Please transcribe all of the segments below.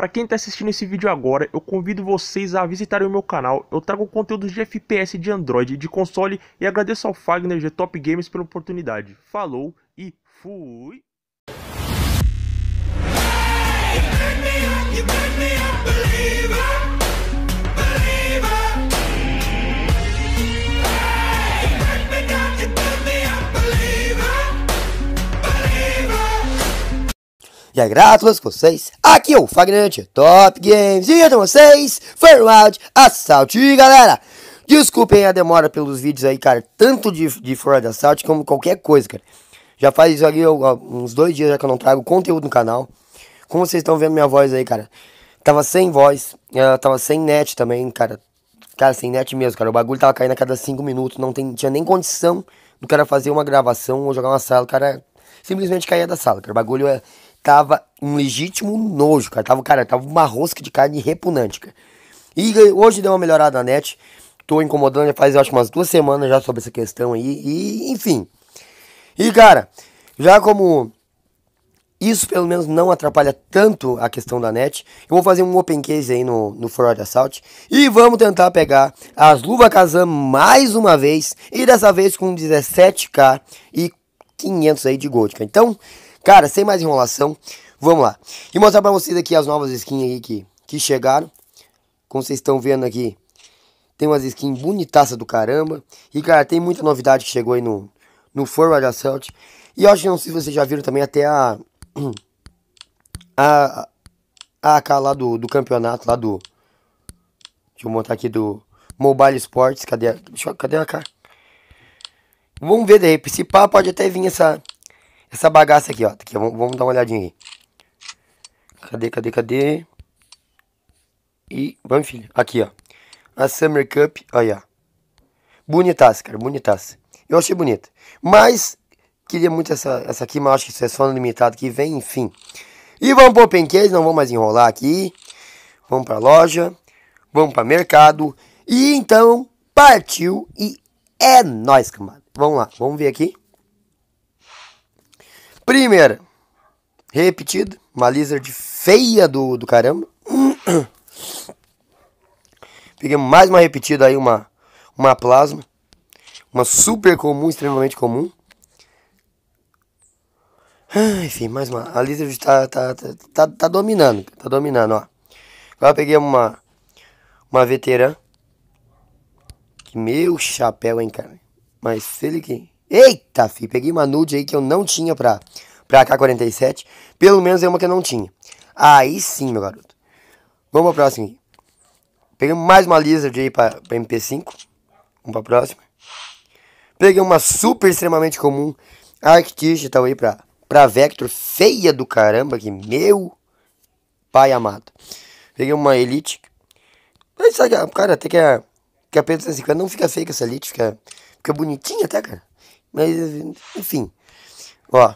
Para quem está assistindo esse vídeo agora, eu convido vocês a visitarem o meu canal. Eu trago conteúdos de FPS de Android, de console e agradeço ao Fagner de Top Games pela oportunidade. Falou e fui! Hey, E aí, é graças com vocês, aqui é o Fagrante Top Games e então vocês, Firmwald Assault. E galera, desculpem a demora pelos vídeos aí, cara, tanto de, de Forward Assault como qualquer coisa, cara. Já faz ali uns dois dias já que eu não trago conteúdo no canal. Como vocês estão vendo minha voz aí, cara, tava sem voz, eh, tava sem net também, cara. Cara, sem net mesmo, cara, o bagulho tava caindo a cada cinco minutos, não tem, tinha nem condição do cara fazer uma gravação ou jogar uma sala, o cara simplesmente caía da sala, cara. O bagulho é tava um legítimo nojo, cara. Tava, cara, tava uma rosca de carne repugnante, cara. E hoje deu uma melhorada na net. Tô incomodando já faz, eu acho, umas duas semanas já sobre essa questão aí. E, enfim. E, cara, já como isso pelo menos não atrapalha tanto a questão da net. Eu vou fazer um open case aí no, no Ford Assault. E vamos tentar pegar as luvas Kazan mais uma vez. E dessa vez com 17k e 500 aí de gold. Então, Cara, sem mais enrolação, vamos lá. E mostrar pra vocês aqui as novas skins aí que, que chegaram. Como vocês estão vendo aqui, tem umas skins bonitaça do caramba. E, cara, tem muita novidade que chegou aí no, no Forward Assault. E eu acho que não sei se vocês já viram também até a... A... A AK lá do, do campeonato, lá do... Deixa eu montar aqui do... Mobile Sports, cadê a... Cadê a AK? Vamos ver daí, se pá, pode até vir essa... Essa bagaça aqui, ó. Aqui, vamos, vamos dar uma olhadinha aí. Cadê, cadê, cadê? E vamos, filho. Aqui, ó. A Summer Cup. Aí, ó. Bonitaça, cara. Bonitaça. Eu achei bonita. Mas queria muito essa, essa aqui, mas acho que isso é só no limitado que vem, enfim. E vamos pro Open Case, não vamos mais enrolar aqui. Vamos pra loja. Vamos pra mercado. E então, partiu e é nóis, camada. Vamos lá, vamos ver aqui. Primeira, repetido, uma lizard feia do, do caramba. Peguei mais uma repetida aí, uma, uma plasma. Uma super comum, extremamente comum. Ah, enfim, mais uma. A Lizard tá, tá, tá, tá, tá dominando. Tá dominando, ó. Agora peguei uma. Uma veterana. Que meu chapéu, hein, cara. Mas se ele que. Eita, fi, peguei uma nude aí que eu não tinha pra, pra AK-47. Pelo menos é uma que eu não tinha. Aí sim, meu garoto. Vamos pra próxima. Peguei mais uma Lizard aí pra, pra MP5. Vamos pra próxima. Peguei uma super extremamente comum Arc Digital aí pra, pra Vector. Feia do caramba que meu pai amado. Peguei uma Elite. Mas, cara, até que a, que a P250 não fica feia com essa Elite. Fica, fica bonitinha até, cara. Mas, enfim. Ó,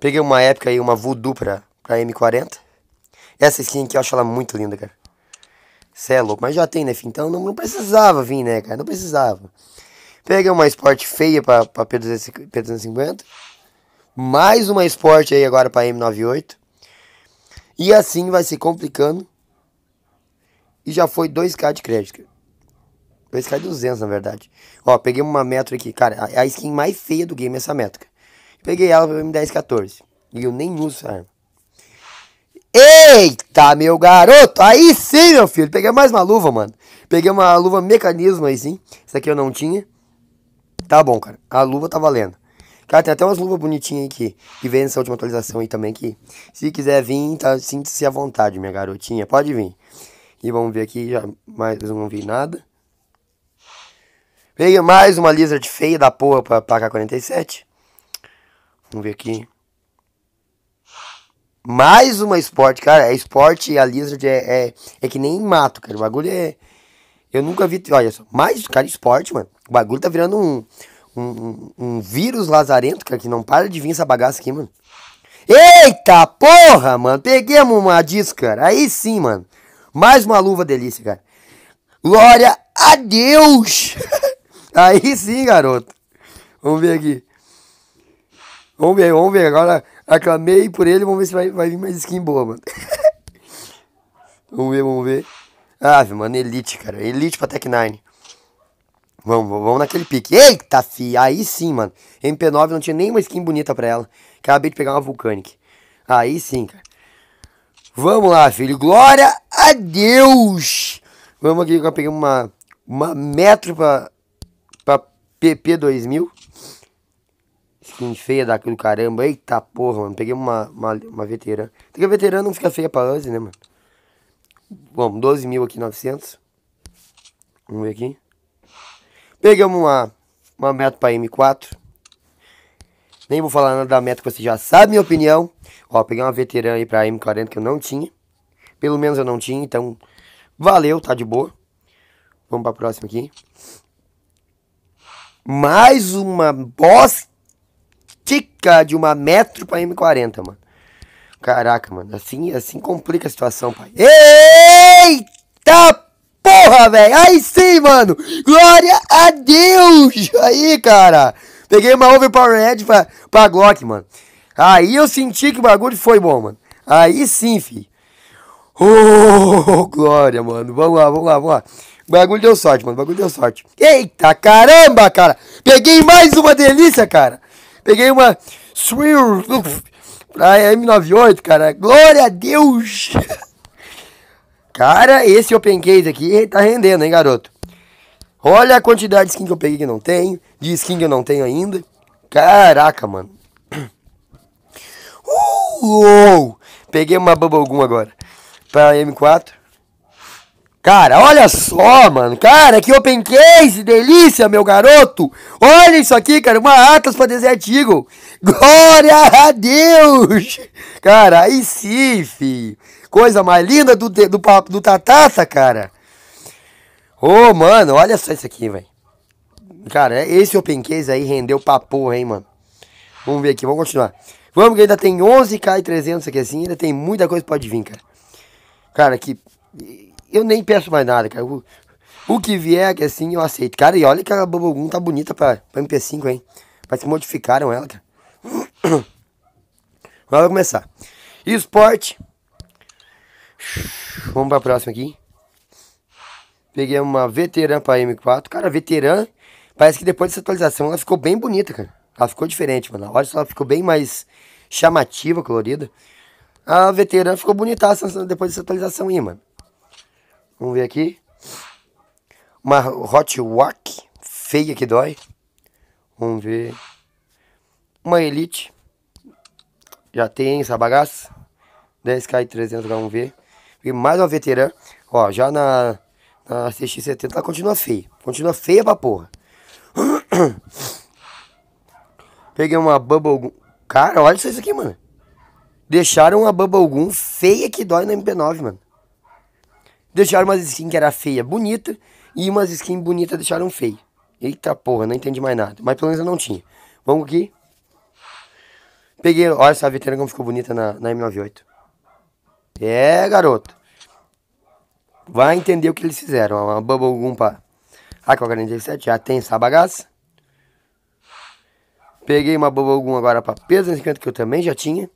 peguei uma época aí, uma voodoo pra, pra M40. Essa skin aqui eu acho ela muito linda, cara. Cê é louco, mas já tem, né, filho? Então não, não, precisava vir, né, cara? Não precisava. Peguei uma Sport feia pra, pra P250, p Mais uma Sport aí agora pra M98. E assim vai se complicando. E já foi 2k de crédito, cara. Vai cai 200, na verdade. Ó, peguei uma metro aqui. Cara, a skin mais feia do game é essa métrica. Peguei ela pra M1014. E eu nem uso essa arma. Eita, meu garoto! Aí sim, meu filho! Peguei mais uma luva, mano. Peguei uma luva mecanismo aí sim. Essa aqui eu não tinha. Tá bom, cara. A luva tá valendo. Cara, tem até umas luvas bonitinhas aqui. Que vem nessa última atualização aí também. Que se quiser vir, tá, sinta-se à vontade, minha garotinha. Pode vir. E vamos ver aqui. Já mais não vi nada. Veio mais uma Lizard feia da porra pra, pra K47. Vamos ver aqui. Mais uma Sport, cara. É Sport e a Lizard é, é, é, que nem mato, cara. O bagulho é... Eu nunca vi... Olha só. Mais, cara, Sport, mano. O bagulho tá virando um, um, um vírus lazarento, cara. Que não para de vir essa bagaça aqui, mano. Eita porra, mano. Peguemos uma disca, cara. Aí sim, mano. Mais uma luva delícia, cara. Glória a Deus! Aí sim, garoto. Vamos ver aqui. Vamos ver, vamos ver. Agora aclamei por ele, vamos ver se vai, vai vir mais skin boa, mano. vamos ver, vamos ver. Ah, mano, Elite, cara. Elite pra Tech 9. Vamos, vamos naquele pique. Eita, fi, aí sim, mano. MP9 não tinha nenhuma skin bonita pra ela. Acabei de pegar uma Vulcanic. Aí sim, cara. Vamos lá, filho. Glória a Deus! Vamos aqui, eu peguei uma, uma metro pra PP2000. Skin feia daquele caramba. Eita porra, mano. Peguei uma, uma, uma veterana. Porque a veterana não fica feia pra Uzi, né, mano? Bom, 12 mil aqui, 900. Vamos ver aqui. Pegamos uma, uma meta pra M4. Nem vou falar nada da meta, que você já sabe minha opinião. Ó, peguei uma veterana aí pra M40 que eu não tinha. Pelo menos eu não tinha, então valeu, tá de boa. Vamos pra próxima aqui mais uma bostica de uma metro pra M40, mano. Caraca, mano, assim, assim complica a situação, pai. Eita porra, velho! Aí sim, mano! Glória a Deus! Aí, cara! Peguei uma Overpowerhead pra, pra Glock, mano. Aí eu senti que o bagulho foi bom, mano. Aí sim, fi. Oh, glória, mano. Vamos lá, vamos lá, vamos lá. Bagulho deu sorte, mano. Bagulho deu sorte. Eita caramba, cara. Peguei mais uma delícia, cara. Peguei uma Swirl pra M98, cara. Glória a Deus. Cara, esse Open Case aqui tá rendendo, hein, garoto. Olha a quantidade de skin que eu peguei que não tenho. De skin que eu não tenho ainda. Caraca, mano. Uh, uou. Peguei uma Bubble Gum agora. Pra M4. Cara, olha só, mano. Cara, que open case, delícia, meu garoto. Olha isso aqui, cara, uma Atlas para Desert Eagle. Glória a Deus. Cara, aí sim, filho. Coisa mais linda do, do, do, do Tatata, cara. Ô, oh, mano, olha só isso aqui, velho. Cara, é, esse open case aí rendeu pra porra, hein, mano. Vamos ver aqui, vamos continuar. Vamos que ainda tem 11k e 300 aqui assim, ainda tem muita coisa que pode vir, cara. Cara, que eu nem peço mais nada, cara. O, o que vier, que é assim, eu aceito. Cara, e olha que a Bobogum tá bonita pra, pra MP5, hein? Parece que modificaram ela, cara. Vamos começar. Esporte. Vamos pra próxima aqui. Peguei uma veterana pra M4. Cara, veterana, parece que depois dessa atualização ela ficou bem bonita, cara. Ela ficou diferente, mano. Olha só, ela ficou bem mais chamativa, colorida. A veterana ficou bonita depois dessa atualização aí, mano. Vamos ver aqui. Uma Hot Wack, feia que dói. Vamos ver. Uma Elite. Já tem essa bagaça. 10K e 300 vamos ver. E mais uma veterã. Ó, já na, na CX70 ela continua feia. Continua feia pra porra. Peguei uma Bubble Gun. Cara, olha isso aqui, mano. Deixaram uma Bubble Gun feia que dói na MP9, mano. Deixaram umas skins que era feia, bonita, e umas skins bonitas deixaram feia. Eita porra, não entendi mais nada. Mas pelo menos eu não tinha. Vamos aqui. Peguei, olha essa veterana como ficou bonita na, na M98. É, garoto. Vai entender o que eles fizeram. Uma Bubble Gum pra AK-47, já tem essa bagaça. Peguei uma Bubble Gum agora pra peso 50 que eu também já tinha.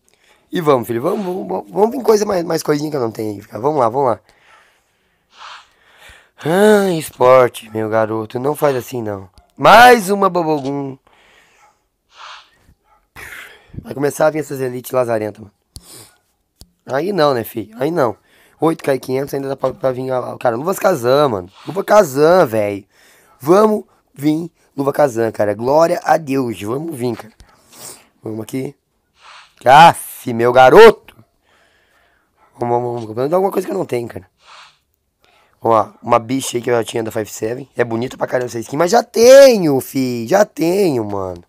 E vamos, filho, vamos, vamos, vamos, vamos em coisa mais, mais coisinha que eu não tenho aí. Vamos lá, vamos lá. Ah, esporte, meu garoto, não faz assim não. Mais uma Bobogum. Vai começar a vir essas elites lazarentas, mano. Aí não, né, filho? Aí não. 8K500 ainda dá pra, pra vir lá. cara, Luva Kazan, mano. Luva Kazan, velho. Vamos vir, Luva Kazan, cara. Glória a Deus. Vamos vir, cara. Vamos aqui. Café, meu garoto. Vamos, vamos, vamos. Dá alguma coisa que eu não tenho, cara. Ó, uma bicha aí que eu já tinha da 57. É bonita pra caramba essa skin, mas já tenho, fi. Já tenho, mano.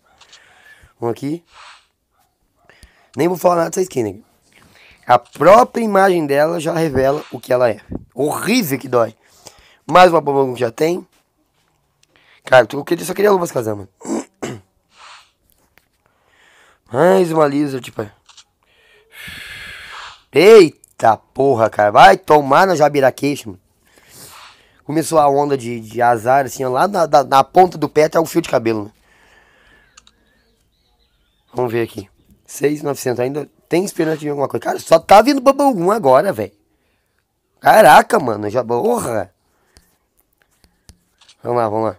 Vamos aqui. Nem vou falar nada dessa skin, né? A própria imagem dela já revela o que ela é. Horrível que dói. Mais uma bomba que já tem. Cara, eu só queria Luvas Casar, mano. Mais uma Lizard, tipo. É. Eita porra, cara. Vai tomar na jabiraqueixa, mano começou a onda de, de azar, assim, ó, lá na, na ponta do pé até o fio de cabelo, né? Vamos ver aqui. 6,900 ainda tem esperança de alguma coisa. Cara, só tá vindo algum agora, velho. Caraca, mano, já porra. Vamos lá, vamos lá.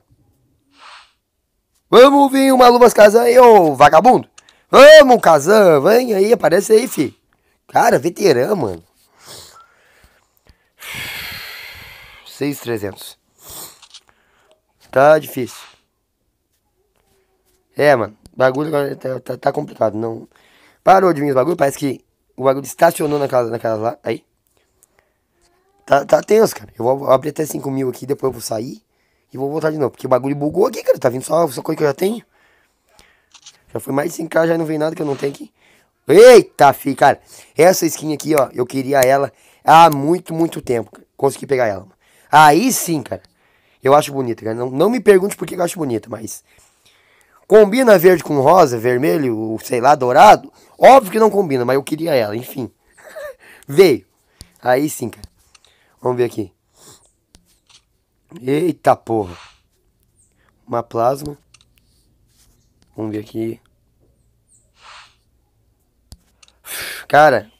Vamos vir uma luvas Kazan aí, ô vagabundo. Vamos, Kazan. vem aí, aparece aí, fi. Cara, veterano, mano. 6,300. Tá difícil. É, mano. Bagulho tá, tá, tá, complicado. Não... Parou de vir os bagulhos. Parece que o bagulho estacionou na casa, lá. Aí. Tá, tá tenso, cara. Eu vou abrir até 5 mil aqui. Depois eu vou sair. E vou voltar de novo. Porque o bagulho bugou aqui, cara. Tá vindo só, só coisa que eu já tenho. Já foi mais de 5k. Já não vem nada que eu não tenho aqui. Eita, fi, cara. Essa skin aqui, ó. Eu queria ela há muito, muito tempo. Consegui pegar ela, mano. Aí sim, cara. Eu acho bonita, cara. Não, não me pergunte por que eu acho bonita, mas. Combina verde com rosa, vermelho, sei lá, dourado? Óbvio que não combina, mas eu queria ela, enfim. Veio. Aí sim, cara. Vamos ver aqui. Eita porra. Uma plasma. Vamos ver aqui. Cara,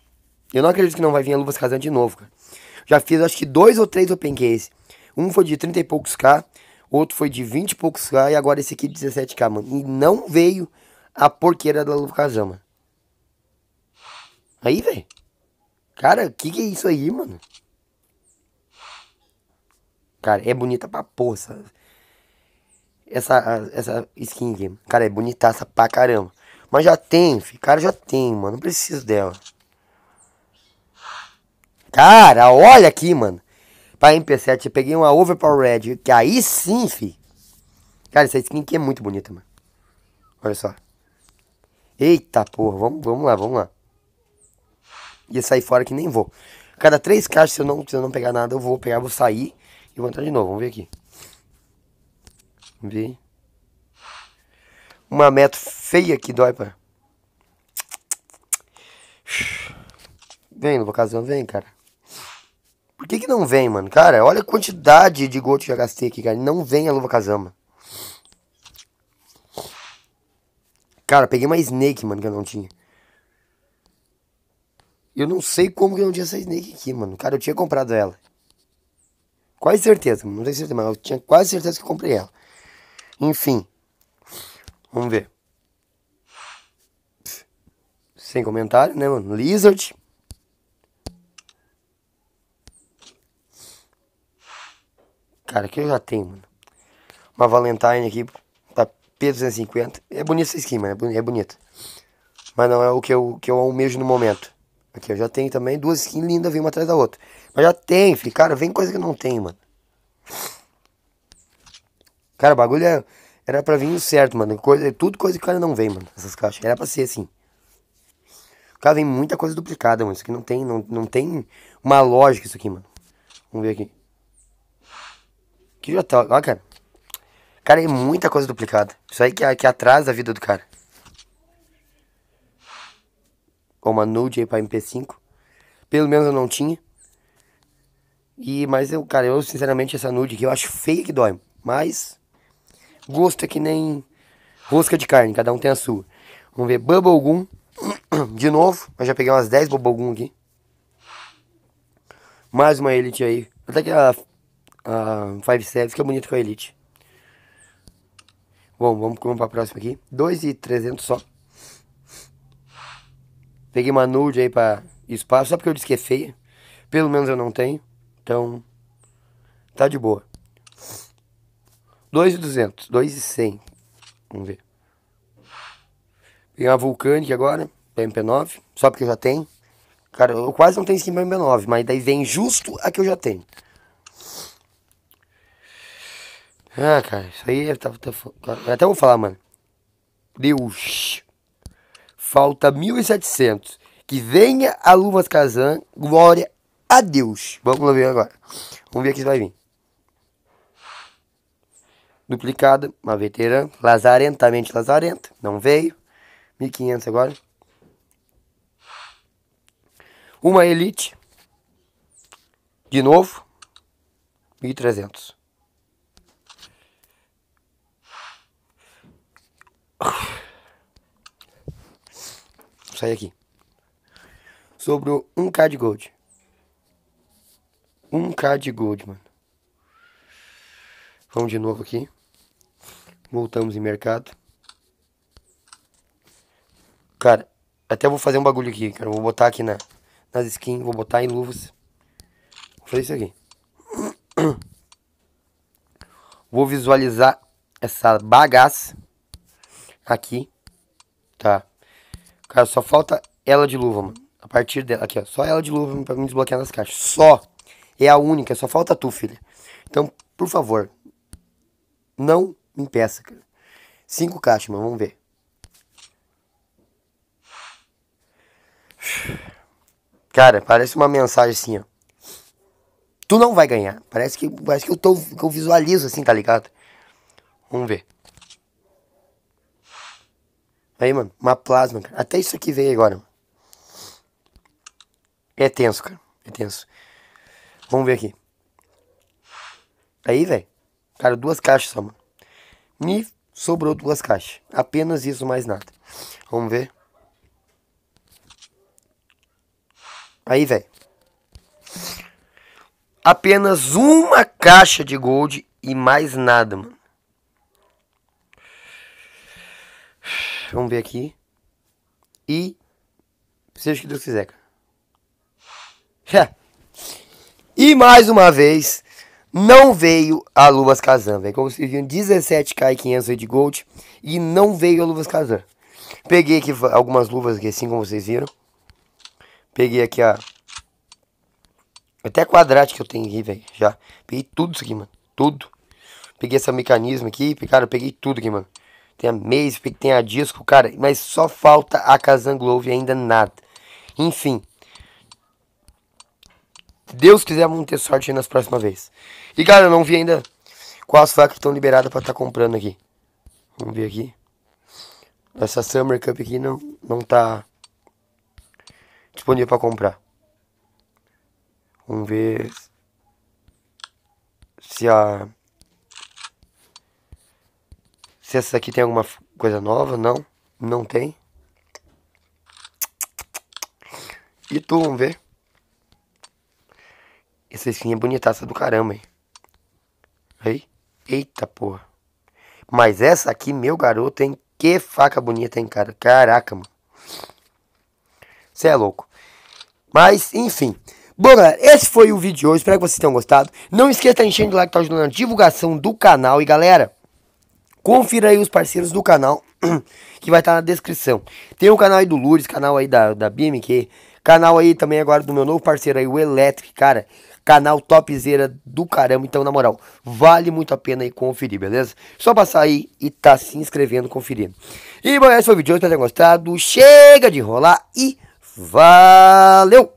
eu não acredito que não vai vir a Luvas casando de novo, cara. Já fiz acho que dois ou três open case. Um foi de 30 e poucos K, outro foi de 20 e poucos K, e agora esse aqui de 17K, mano. E não veio a porqueira da Lucasão, Aí, velho. Cara, que que é isso aí, mano? Cara, é bonita pra porra essa, essa, essa skin aqui. Cara, é bonitaça pra caramba. Mas já tem, filho. Cara, já tem, mano. Não preciso dela. Cara, olha aqui, mano. Pra MP7, eu peguei uma Overpower Red, que aí sim, fi. Cara, essa skin aqui é muito bonita, mano. Olha só. Eita porra, vamos, vamos lá, vamos lá. Ia sair fora que nem vou. Cada três caixas, se eu não, se eu não pegar nada, eu vou pegar, vou sair e vou entrar de novo. Vamos ver aqui. Vamos ver. Uma meta feia que dói, pá. Vem, Lucasão, vem, cara que, que não vem, mano? Cara, olha a quantidade de gold que eu já gastei aqui, cara. Não vem a luva Kazama. Cara, peguei uma Snake, mano, que eu não tinha. Eu não sei como que eu não tinha essa Snake aqui, mano. Cara, eu tinha comprado ela. Quase certeza, não tenho certeza, mas eu tinha quase certeza que eu comprei ela. Enfim. Vamos ver. Sem comentário, né, mano? Lizard. Cara, que eu já tenho, mano. Uma Valentine aqui, tá P250. É bonita essa skin, mano né? É bonita. Mas não é o que eu, que eu almejo no momento. Aqui, eu já tenho também duas skins lindas, vem uma atrás da outra. Mas já tem, filho. Cara, vem coisa que não tem, mano. Cara, o bagulho é, era pra vir o certo, mano. Coisa, tudo coisa que o cara não vem, mano. Essas caixas. Era pra ser assim. Cara, vem muita coisa duplicada, mano. Isso aqui não tem, não, não tem uma lógica isso aqui, mano. Vamos ver aqui. Que já tá. Ó, cara. Cara, é muita coisa duplicada. Isso aí que, que atrasa a vida do cara. Uma nude aí pra MP5. Pelo menos eu não tinha. E, mas eu, cara, eu sinceramente essa nude aqui eu acho feia que dói. Mas. Gosto é que nem rosca de carne, cada um tem a sua. Vamos ver, Bubble Gum. De novo, eu já peguei umas 10 Bubble Gum aqui. Mais uma elite aí. Até que a a Five Series, que é bonito com a Elite. Bom, vamos, vamos pra próxima aqui. 2,300 só. Peguei uma nude aí pra espaço, só porque eu disse que é feia. Pelo menos eu não tenho. Então, tá de boa. 2,200. 2,100. Vamos ver. Peguei uma Vulcânica agora, pra MP9. Só porque eu já tenho. Cara, eu quase não tenho skin pra MP9, mas daí vem justo a que eu já tenho. Ah, cara, isso aí é, tá, tá, até vou falar, mano. Deus. Falta 1.700. Que venha a Luvas Kazan. Glória a Deus. Vamos ver agora. Vamos ver o que vai vir. Duplicada, uma veterana. Lazarentamente lazarenta. Não veio. 1.500 agora. Uma elite. De novo. 1.300. Sai aqui. Sobre o 1K de Gold. 1K de Gold, mano. Vamos de novo aqui. Voltamos em mercado. Cara, até vou fazer um bagulho aqui, cara. Vou botar aqui na, nas skins, vou botar em luvas. Vou fazer isso aqui. Vou visualizar essa bagaça. Aqui. Tá. Cara, só falta ela de luva, mano. A partir dela. Aqui, ó. Só ela de luva pra me desbloquear nas caixas. Só. É a única. Só falta tu, filha. Então, por favor. Não me impeça, cara. Cinco caixas, mano. Vamos ver. Cara, parece uma mensagem assim, ó. Tu não vai ganhar. Parece que, parece que, eu, tô, que eu visualizo assim, tá ligado? Vamos ver. Aí, mano, uma plasma, cara. Até isso aqui veio agora, É tenso, cara. É tenso. Vamos ver aqui. Aí, velho. Cara, duas caixas só, mano. Me sobrou duas caixas. Apenas isso, mais nada. Vamos ver. Aí, velho. Apenas uma caixa de gold e mais nada, mano. Vamos ver aqui. E. Seja o que Deus quiser, e mais uma vez, não veio a Luvas Kazan, velho. Como vocês viram, 17k e 500 de gold. E não veio a Luvas Kazan. Peguei aqui algumas luvas aqui, assim como vocês viram. Peguei aqui a. Até quadrático que eu tenho aqui, velho. Já. Peguei tudo isso aqui, mano. Tudo. Peguei essa mecanismo aqui. Cara, peguei tudo aqui, mano tem a Mace, tem a Disco, cara, mas só falta a Kazan Glove ainda nada. Enfim. Deus quiser, vamos ter sorte aí nas próximas vezes. E, cara, eu não vi ainda quais facas estão liberadas para estar tá comprando aqui. Vamos ver aqui. Essa Summer Cup aqui não, não tá disponível para comprar. Vamos ver se a se essa daqui tem alguma coisa nova, não. Não tem. E tu, vamos ver. Essa skin é bonitaça do caramba, hein? Aí. Eita porra. Mas essa aqui, meu garoto, hein? Que faca bonita, hein, cara? Caraca, mano. Você é louco. Mas, enfim. Bom, galera, esse foi o vídeo de hoje. Espero que vocês tenham gostado. Não esqueça de encher o like, tá ajudando a divulgação do canal. E, galera, Confira aí os parceiros do canal, que vai estar tá na descrição. Tem o canal aí do Lourdes, canal aí da, da BMQ, canal aí também agora do meu novo parceiro aí, o Electric, cara. Canal topzera do caramba, então na moral, vale muito a pena aí conferir, beleza? Só passar aí e tá se inscrevendo, conferindo. E bom, esse foi o vídeo, espero que tenham gostado. Chega de enrolar e valeu!